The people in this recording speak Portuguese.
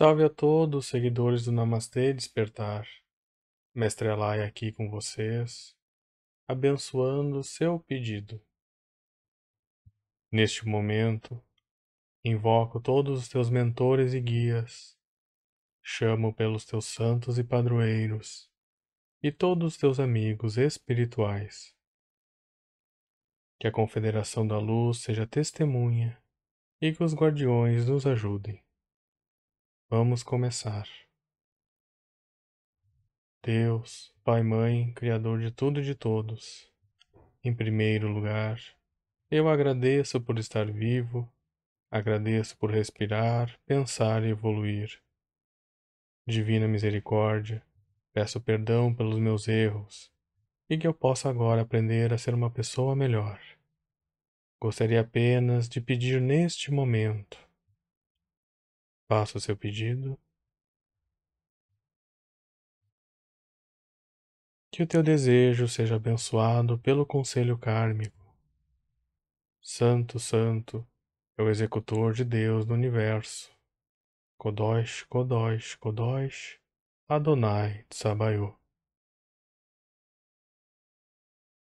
Salve a todos os seguidores do Namastê Despertar. Mestre Alai aqui com vocês, abençoando seu pedido. Neste momento, invoco todos os teus mentores e guias, chamo pelos teus santos e padroeiros e todos os teus amigos espirituais. Que a Confederação da Luz seja testemunha e que os guardiões nos ajudem. Vamos começar. Deus, Pai Mãe, Criador de tudo e de todos, em primeiro lugar, eu agradeço por estar vivo, agradeço por respirar, pensar e evoluir. Divina Misericórdia, peço perdão pelos meus erros e que eu possa agora aprender a ser uma pessoa melhor. Gostaria apenas de pedir neste momento Faça o seu pedido. Que o teu desejo seja abençoado pelo conselho kármico. Santo, Santo é o executor de Deus do universo. Kodosh, Kodosh, Kodosh, Adonai Tsabaoth.